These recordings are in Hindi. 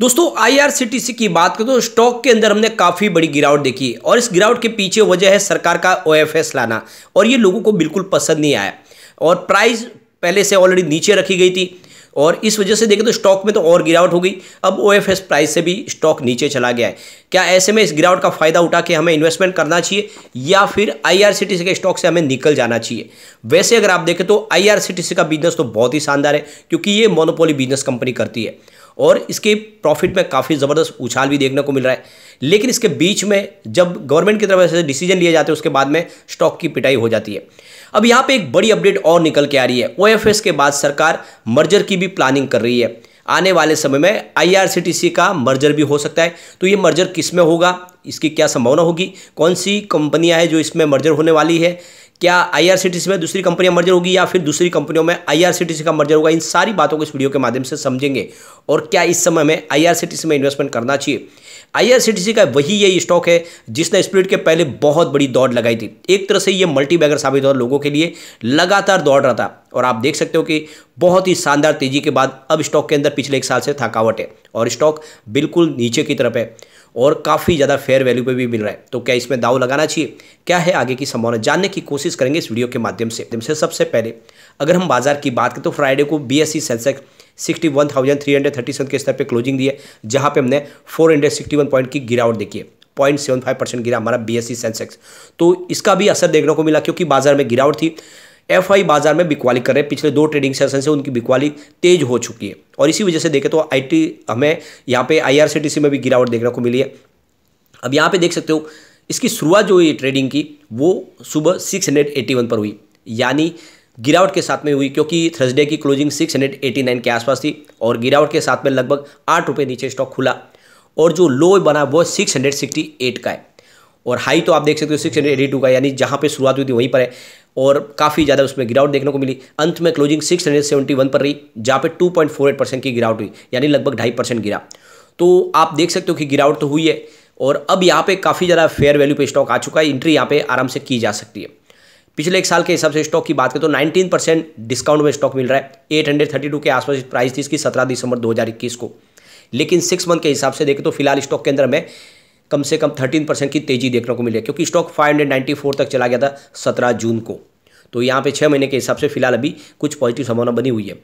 दोस्तों आईआरसीटीसी की बात करें तो स्टॉक के अंदर हमने काफ़ी बड़ी गिरावट देखी और इस गिरावट के पीछे वजह है सरकार का ओएफएस लाना और ये लोगों को बिल्कुल पसंद नहीं आया और प्राइस पहले से ऑलरेडी नीचे रखी गई थी और इस वजह से देखें तो स्टॉक में तो और गिरावट हो गई अब ओ प्राइस से भी स्टॉक नीचे चला गया है क्या ऐसे में इस गिरावट का फ़ायदा उठा के हमें इन्वेस्टमेंट करना चाहिए या फिर आईआरसीटीसी के स्टॉक से हमें निकल जाना चाहिए वैसे अगर आप देखें तो आईआरसीटीसी का बिजनेस तो बहुत ही शानदार है क्योंकि ये मोनोपोली बिजनेस कंपनी करती है और इसके प्रॉफिट में काफ़ी ज़बरदस्त उछाल भी देखने को मिल रहा है लेकिन इसके बीच में जब गवर्नमेंट की तरफ से डिसीजन लिए जाते हैं उसके बाद में स्टॉक की पिटाई हो जाती है अब यहाँ पे एक बड़ी अपडेट और निकल के आ रही है ओ के बाद सरकार मर्जर की भी प्लानिंग कर रही है आने वाले समय में आई का मर्जर भी हो सकता है तो ये मर्जर किस में होगा इसकी क्या संभावना होगी कौन सी कंपनियां हैं जो इसमें मर्जर होने वाली है क्या आईआरसीटीसी में दूसरी कंपनियां मर्जर होगी या फिर दूसरी कंपनियों में आईआरसीटीसी का मर्जर होगा इन सारी बातों को इस वीडियो के माध्यम से समझेंगे और क्या इस समय में आईआरसीटीसी में इन्वेस्टमेंट करना चाहिए आईआरसीटीसी का वही ये स्टॉक है जिसने स्प्लिट के पहले बहुत बड़ी दौड़ लगाई थी एक तरह से ये मल्टी बैगर साबित हुआ लोगों के लिए लगातार दौड़ रहा था और आप देख सकते हो कि बहुत ही शानदार तेजी के बाद अब स्टॉक के अंदर पिछले एक साल से थकावट है और स्टॉक बिल्कुल नीचे की तरफ है और काफ़ी ज़्यादा फेयर वैल्यू पे भी मिल रहा है तो क्या इसमें दाव लगाना चाहिए क्या है आगे की संभावना जानने की कोशिश करेंगे इस वीडियो के माध्यम से जिनसे तो सबसे पहले अगर हम बाजार की बात करें तो फ्राइडे को B S C Sensex sixty one thousand three hundred thirty seven के स्तर पर क्लोजिंग दी है जहाँ पर हमने four hundred sixty one point की गिरावट देखी है पॉइंट सेवन फाइव परसेंट गिरा हमारा बी एस सी सेंसेक्स तो इसका भी असर देखने को मिला क्योंकि बाजार में गिरावट थी एफ बाजार में बिकवाली कर रहे हैं पिछले दो ट्रेडिंग सेशन से उनकी बिकवाली तेज हो चुकी है और इसी वजह से देखें तो आई हमें यहाँ पे आई में भी गिरावट देखने को मिली है अब यहाँ पे देख सकते हो इसकी शुरुआत जो हुई ट्रेडिंग की वो सुबह सिक्स पर हुई यानी गिरावट के साथ में हुई क्योंकि थर्सडे की क्लोजिंग 689 के आसपास थी और गिरावट के साथ में लगभग आठ रुपये नीचे स्टॉक खुला और जो लो बना वो 668 का है और हाई तो आप देख सकते हो 682 का यानी जहाँ पे शुरुआत हुई थी वहीं पर है और काफ़ी ज़्यादा उसमें गिरावट देखने को मिली अंत में क्लोजिंग 671 पर रही जहाँ पे 2.48 परसेंट की गिरावट हुई यानी लगभग ढाई परसेंट गिरा तो आप देख सकते हो कि गिरावट तो हुई है और अब यहाँ पे काफ़ी ज़्यादा फेयर वैल्यू पे स्टॉक आ चुका है एंट्री यहाँ पे आराम से की जा सकती है पिछले एक साल के हिसाब से स्टॉक की बात करें तो नाइनटीन परसेंट डिस्काउंट में स्टॉक मिल रहा है एट के आसपास प्राइस थी इसकी सत्रह दिसंबर दो को लेकिन सिक्स मंथ के हिसाब से देखें तो फिलहाल स्टॉक के अंदर में कम से कम थर्टीन परसेंट की तेजी देखने को मिली है क्योंकि स्टॉक फाइव तक चला गया था सत्रह जून को तो यहाँ पे छः महीने के हिसाब से फिलहाल अभी कुछ पॉजिटिव संभावना बनी हुई है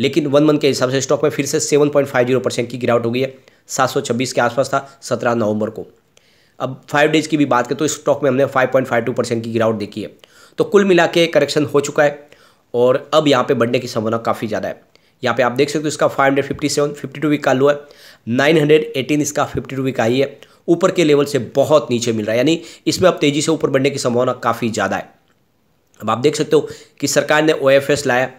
लेकिन वन मंथ के हिसाब से स्टॉक में फिर से seven point five zero percent की गिरावट हो गई है सात सौ छब्बीस के आसपास था सत्रह नवंबर को अब फाइव डेज की भी बात करें तो स्टॉक में हमने five point five two percent की गिरावट देखी है तो कुल मिला करेक्शन हो चुका है और अब यहाँ पर बढ़ने की संभावना काफ़ी ज़्यादा है यहाँ पे आप देख सकते हो इसका five hundred fifty seven fifty two week का लो है नाइन हंड्रेड एटीन इसका फिफ्टी टू वीक आई है ऊपर के लेवल से बहुत नीचे मिल रहा है यानी इसमें अब तेज़ी से ऊपर बढ़ने की संभावना काफ़ी ज़्यादा है अब आप देख सकते हो कि सरकार ने ओ लाया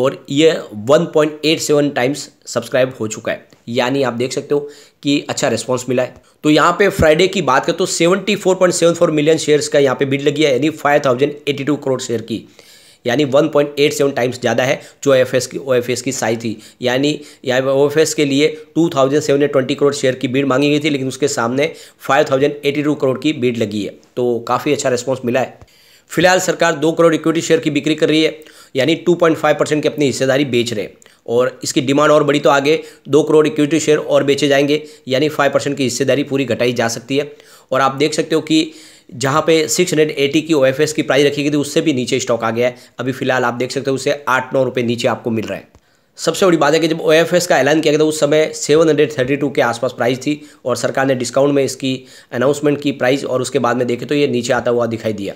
और ये 1.87 टाइम्स सब्सक्राइब हो चुका है यानी आप देख सकते हो कि अच्छा रिस्पांस मिला है तो यहाँ पे फ्राइडे की बात करें तो 74.74 मिलियन शेयर्स का यहाँ पे बिड लगी है यानी 5082 करोड़ शेयर की यानी 1.87 टाइम्स ज़्यादा है जो एफ की ओ की साई थी यानी ओ एफ के लिए 2720 करोड़ शेयर की बीड मांगी गई थी लेकिन उसके सामने 5082 करोड़ की बीड लगी है तो काफ़ी अच्छा रिस्पॉन्स मिला है फिलहाल सरकार दो करोड़ इक्विटी शेयर की बिक्री कर रही है यानी 2.5 परसेंट की अपनी हिस्सेदारी बेच रहे हैं और इसकी डिमांड और बढ़ी तो आगे दो करोड़ इक्विटी शेयर और बेचे जाएंगे यानी फाइव परसेंट की हिस्सेदारी पूरी घटाई जा सकती है और आप देख सकते हो कि जहाँ पे 680 की ओ की प्राइस रखी गई थी उससे भी नीचे स्टॉक आ गया है अभी फिलहाल आप देख सकते हो उसे आठ नौ रुपये नीचे आपको मिल रहा है सबसे बड़ी बात है कि जब ओ का ऐलान किया गया था उस समय 732 के आसपास प्राइस थी और सरकार ने डिस्काउंट में इसकी अनाउंसमेंट की प्राइस और उसके बाद में देखे तो ये नीचे आता हुआ दिखाई दिया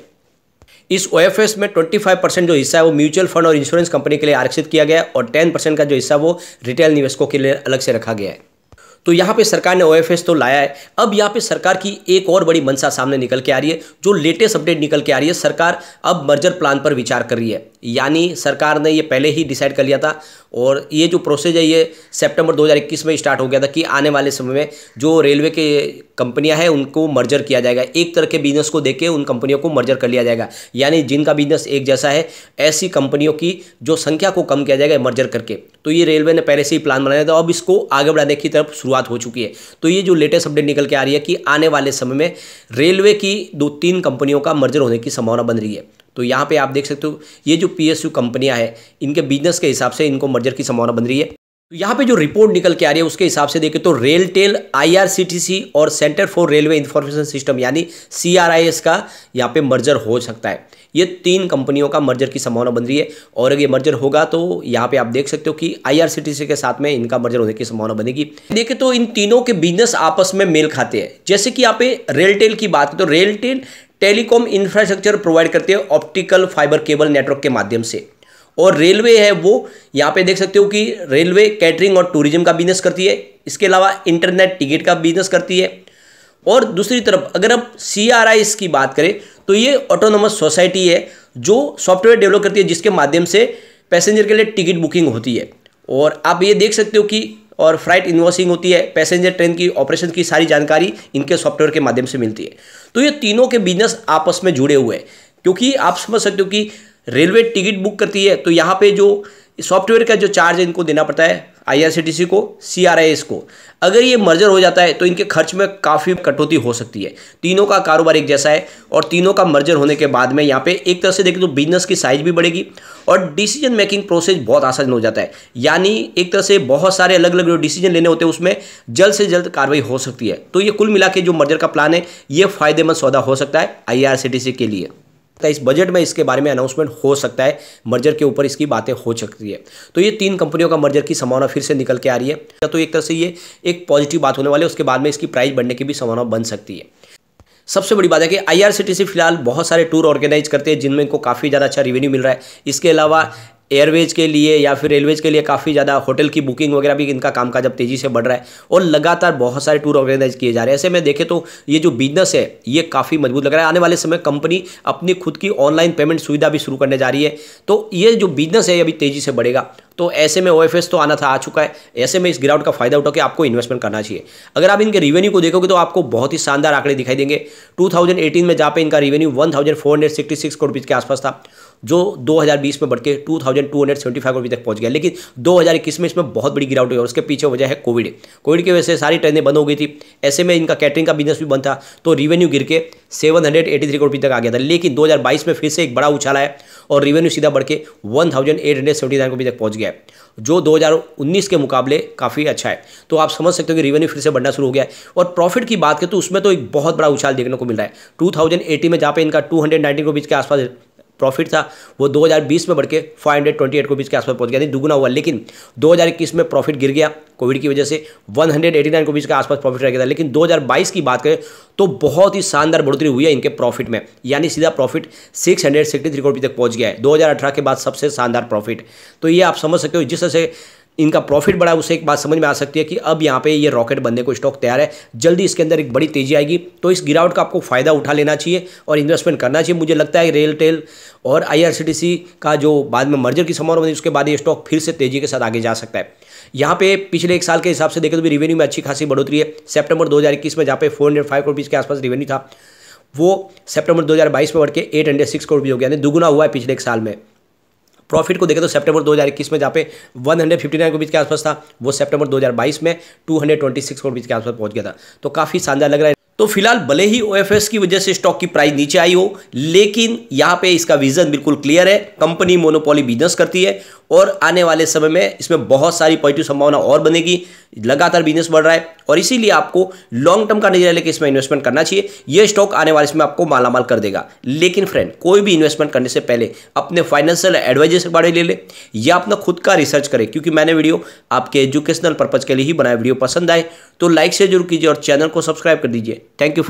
इस ओ में 25 परसेंट जो हिस्सा है वो म्यूचुअल फंड और इंश्योरेंस कंपनी के लिए आरक्षित किया गया और 10 परसेंट का जो हिस्सा वो रिटेल निवेशकों के लिए अलग से रखा गया है तो यहाँ पे सरकार ने ओएफएस तो लाया है अब यहाँ पे सरकार की एक और बड़ी मंशा सामने निकल के आ रही है जो लेटेस्ट अपडेट निकल के आ रही है सरकार अब मर्जर प्लान पर विचार कर रही है यानी सरकार ने ये पहले ही डिसाइड कर लिया था और ये जो प्रोसेस है ये सेप्टेम्बर दो में स्टार्ट हो गया था कि आने वाले समय में जो रेलवे के कंपनियां हैं उनको मर्जर किया जाएगा एक तरह के बिजनेस को देख के उन कंपनियों को मर्जर कर लिया जाएगा यानी जिनका बिजनेस एक जैसा है ऐसी कंपनियों की जो संख्या को कम किया जाएगा मर्जर करके तो ये रेलवे ने पहले से ही प्लान बनाया था अब इसको आगे बढ़ाने की तरफ शुरू शुरुआत हो चुकी है तो ये जो लेटेस्ट अपडेट निकल के आ रही है कि आने वाले समय में रेलवे की दो तीन कंपनियों का मर्जर होने की संभावना बन रही है तो यहाँ पे आप देख सकते हो ये जो पीएसयू कंपनियां हैं इनके बिजनेस के हिसाब से इनको मर्जर की संभावना बन रही है तो यहाँ पे जो रिपोर्ट निकल के आ रही है उसके हिसाब से देखें तो रेल टेल आईआरसीटीसी और centre for railway information system यानी सीआरआईएस का यहाँ पे मर्जर हो सकता है ये तीन कंपनियों का मर्जर की संभावना बन रही है और अगर ये मर्जर होगा तो यहाँ पे आप देख सकते हो कि आईआरसीटीसी के साथ में इनका मर्जर होने की संभावना बनेगी देखें तो इन तीनों के बिजनेस आपस में मेल खाते हैं जैसे कि यहाँ पे रेलटेल की बात तो रेलटेल टेलीकॉम इंफ्रास्ट्रक्चर प्रोवाइड करते हैं ऑप्टिकल फाइबर केबल नेटवर्क के माध्यम से और रेलवे है वो यहाँ पे देख सकते हो कि रेलवे कैटरिंग और टूरिज्म का बिजनेस करती है इसके अलावा इंटरनेट टिकट का बिजनेस करती है और दूसरी तरफ अगर हम सी आर आई की बात करें तो ये ऑटोनोमस सोसाइटी है जो सॉफ्टवेयर डेवलप करती है जिसके माध्यम से पैसेंजर के लिए टिकट बुकिंग होती है और आप ये देख सकते हो कि और फ्लाइट इन्वॉसिंग होती है पैसेंजर ट्रेन की ऑपरेशन की सारी जानकारी इनके सॉफ्टवेयर के माध्यम से मिलती है तो ये तीनों के बिजनेस आपस में जुड़े हुए हैं क्योंकि आप समझ सकते हो कि रेलवे टिकट बुक करती है तो यहाँ पे जो सॉफ्टवेयर का जो चार्ज इनको देना पड़ता है आईआरसीटीसी को सीआरआईएस को अगर ये मर्जर हो जाता है तो इनके खर्च में काफ़ी कटौती हो सकती है तीनों का कारोबार एक जैसा है और तीनों का मर्जर होने के बाद में यहाँ पे एक तरह से देखें तो बिजनेस की साइज भी बढ़ेगी और डिसीजन मेकिंग प्रोसेस बहुत आसान हो जाता है यानी एक तरह से बहुत सारे अलग अलग जो डिसीजन लेने होते हैं उसमें जल्द से जल्द कार्रवाई हो सकती है तो ये कुल मिला के जो मर्जर का प्लान है ये फायदेमंद सौदा हो सकता है आई के लिए सकता है इस बजट में इसके बारे में अनाउंसमेंट हो सकता है मर्जर के ऊपर इसकी बातें हो सकती है तो ये तीन कंपनियों का मर्जर की संभावना फिर से निकल के आ रही है तो एक तरह से ये एक पॉजिटिव बात होने वाली है उसके बाद में इसकी प्राइस बढ़ने की भी संभावना बन सकती है सबसे बड़ी बात है कि आईआरसीटीसी फिलहाल बहुत सारे टूर ऑर्गेनाइज करते हैं जिनमें इनको काफ़ी ज़्यादा अच्छा रिवेन्यू मिल रहा है इसके अलावा एयरवेज के लिए या फिर रेलवेज के लिए काफ़ी ज़्यादा होटल की बुकिंग वगैरह भी इनका कामकाज अब तेज़ी से बढ़ रहा है और लगातार बहुत सारे टूर ऑर्गेनाइज किए जा रहे हैं ऐसे में देखें तो ये जो बिजनेस है ये काफ़ी मजबूत लग रहा है आने वाले समय कंपनी अपनी खुद की ऑनलाइन पेमेंट सुविधा भी शुरू करने जा रही है तो ये जो बिजनेस है ये अभी तेज़ी से बढ़ेगा तो ऐसे में ओ तो आना था आ चुका है ऐसे में इस गिरावट का फायदा उठा के आपको इन्वेस्टमेंट करना चाहिए अगर आप इनके रिवेन्यू को देखोगे तो आपको बहुत ही शानदार आंकड़े दिखाई देंगे 2018 में जहाँ पे इनका रिवेन्यू 1466 करोड़ रुपये के आसपास था जो 2020 में बढ़ के टू करोड़ रुपये तक पहुंच गया लेकिन 2021 में इसमें बहुत बड़ी गिरावट हुई और उसके पीछे वजह है कोविड कोविड की वजह से सारी ट्रेनें बंद हो गई थी ऐसे में इनका कैटरिंग का बिजनेस भी बंद था तो रिवेन्यू गिर के seven hundred eighty three crore तक आ गया था लेकिन 2022 में फिर से एक बड़ा उछाल है और रेवेन्यू सीधा बढ़ के one thousand eight hundred seventy nine crore तक पहुंच गया है जो 2019 के मुकाबले काफ़ी अच्छा है तो आप समझ सकते हो कि रेवेन्यू फिर से बढ़ना शुरू हो गया है और प्रॉफिट की बात करें तो उसमें तो एक बहुत बड़ा उछाल देखने को मिल रहा है टू में जहाँ पे इनका टू हंड्रेड के आसपास प्रॉफिट था वो 2020 में बढ़ के फाइव हंड्रेड ट्वेंटी को बीच के आसपास पहुंच गया दुगुना हुआ लेकिन 2021 में प्रॉफिट गिर गया कोविड की वजह से 189 को बीच के आसपास प्रॉफिट रह गया था लेकिन 2022 की बात करें तो बहुत ही शानदार बढ़ोतरी हुई है इनके प्रॉफिट में यानी सीधा profit six hundred sixty three तक पहुँच गया है दो के बाद सबसे शानदार प्रॉफिट तो ये आप समझ सकते हो जिस तरह से इनका प्रॉफिट बढ़ा उसे एक बात समझ में आ सकती है कि अब यहाँ पे ये रॉकेट बनने को स्टॉक तैयार है जल्दी इसके अंदर एक बड़ी तेजी आएगी तो इस गिरावट का आपको फ़ायदा उठा लेना चाहिए और इन्वेस्टमेंट करना चाहिए मुझे लगता है रेल टेल और आई का जो बाद में मर्जर की समारोह बनी उसके बाद ये स्टॉक फिर से तेजी के साथ आगे जा सकता है यहाँ पे पिछले एक साल के हिसाब से देखें तो भी रेवेन्यू में अच्छी खासी बढ़ोतरी है सेप्टेम्बर दो में जहाँ पे फोर हंड्रेड के आसपास रेवेन्यू था वो सितंबर 2022 में बढ़ के सिक्स करोड़ भी हो गया यानी दुगुना हुआ है पिछले एक साल में प्रॉफिट को देखें तो सितंबर 2021 में जहाँ पे 159 करोड़ के आसपास था वो सितंबर 2022 में 226 करोड़ के आसपास पहुंच गया था तो काफ़ी शानदार लग रहा है तो फिलहाल भले ही ओएफएस की वजह से स्टॉक की प्राइस नीचे आई हो लेकिन यहाँ पे इसका विजन बिल्कुल क्लियर है कंपनी मोनोपोली बिजनेस करती है और आने वाले समय में इसमें बहुत सारी पॉजिटिव संभावना और बनेगी लगातार बिजनेस बढ़ रहा है और इसीलिए आपको लॉन्ग टर्म का नजरिया लेकर इसमें इन्वेस्टमेंट करना चाहिए यह स्टॉक आने वाले इसमें आपको मालामाल कर देगा लेकिन फ्रेंड कोई भी इन्वेस्टमेंट करने से पहले अपने फाइनेंशियल एडवाइजर से बारे ले ले या अपना खुद का रिसर्च करें क्योंकि मैंने वीडियो आपके एजुकेशनल पर्पज के लिए ही बनाया वीडियो पसंद आए तो लाइक शेयर जरूर कीजिए और चैनल को सब्सक्राइब कर दीजिए थैंक यू